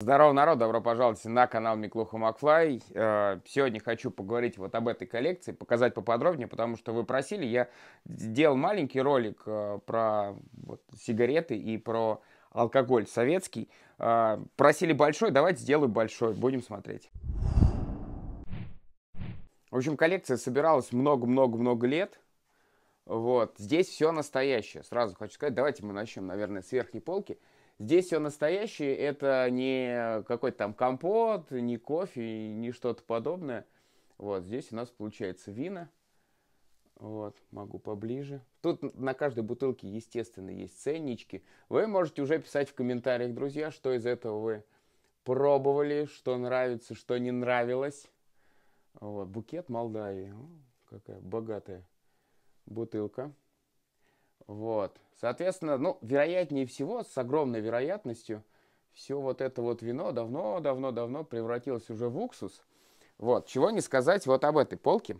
Здорово, народ! Добро пожаловать на канал Миклуха Макфлай. Э, сегодня хочу поговорить вот об этой коллекции, показать поподробнее, потому что вы просили. Я сделал маленький ролик э, про вот, сигареты и про алкоголь советский. Э, просили большой, давайте сделаю большой, будем смотреть. В общем, коллекция собиралась много-много-много лет. Вот, здесь все настоящее. Сразу хочу сказать, давайте мы начнем, наверное, с верхней полки. Здесь все настоящее, это не какой-то там компот, не кофе, не что-то подобное. Вот, здесь у нас получается вина. Вот, могу поближе. Тут на каждой бутылке, естественно, есть ценнички. Вы можете уже писать в комментариях, друзья, что из этого вы пробовали, что нравится, что не нравилось. Вот, букет Молдавии. О, какая богатая бутылка. Вот. Соответственно, ну, вероятнее всего, с огромной вероятностью, все вот это вот вино давно-давно-давно превратилось уже в уксус. Вот, чего не сказать вот об этой полке.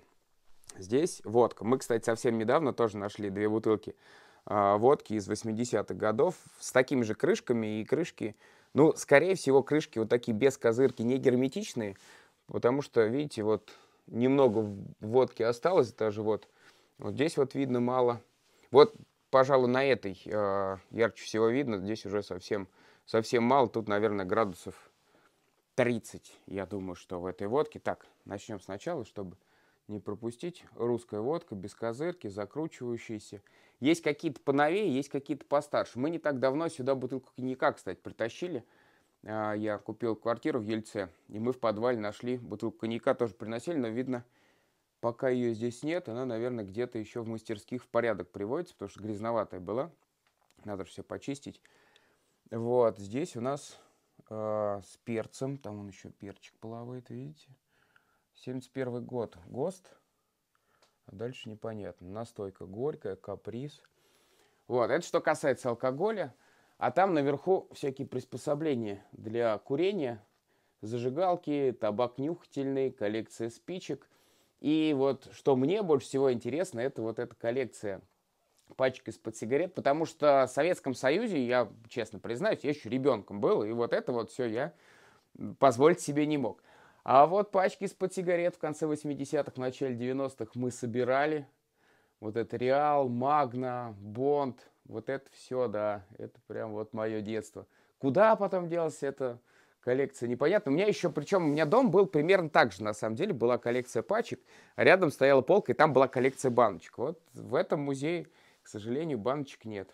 Здесь водка. Мы, кстати, совсем недавно тоже нашли две бутылки э, водки из 80-х годов с такими же крышками. И крышки, ну, скорее всего, крышки вот такие без козырки, не герметичные, потому что, видите, вот немного водки осталось даже вот. Вот здесь вот видно мало. Вот пожалуй, на этой э, ярче всего видно. Здесь уже совсем, совсем мало. Тут, наверное, градусов 30, я думаю, что в этой водке. Так, начнем сначала, чтобы не пропустить. Русская водка, без козырки, закручивающаяся. Есть какие-то поновее, есть какие-то постарше. Мы не так давно сюда бутылку коньяка, кстати, притащили. Э, я купил квартиру в Ельце, и мы в подвале нашли бутылку коньяка, тоже приносили, но видно, Пока ее здесь нет, она, наверное, где-то еще в мастерских в порядок приводится, потому что грязноватая была. Надо же все почистить. Вот, здесь у нас э, с перцем. Там он еще перчик плавает, видите? 71 год. ГОСТ. А дальше непонятно. Настойка горькая, каприз. Вот, это что касается алкоголя. А там наверху всякие приспособления для курения. Зажигалки, табак нюхательный, коллекция спичек – и вот что мне больше всего интересно, это вот эта коллекция пачек из-под сигарет, потому что в Советском Союзе, я честно признаюсь, я еще ребенком был, и вот это вот все я позволить себе не мог. А вот пачки из-под сигарет в конце 80-х, начале 90-х мы собирали. Вот это Реал, Магна, Бонд, вот это все, да, это прям вот мое детство. Куда потом делось это, коллекция непонятна. У меня еще, причем у меня дом был примерно так же, на самом деле, была коллекция пачек, а рядом стояла полка, и там была коллекция баночек. Вот в этом музее, к сожалению, баночек нет.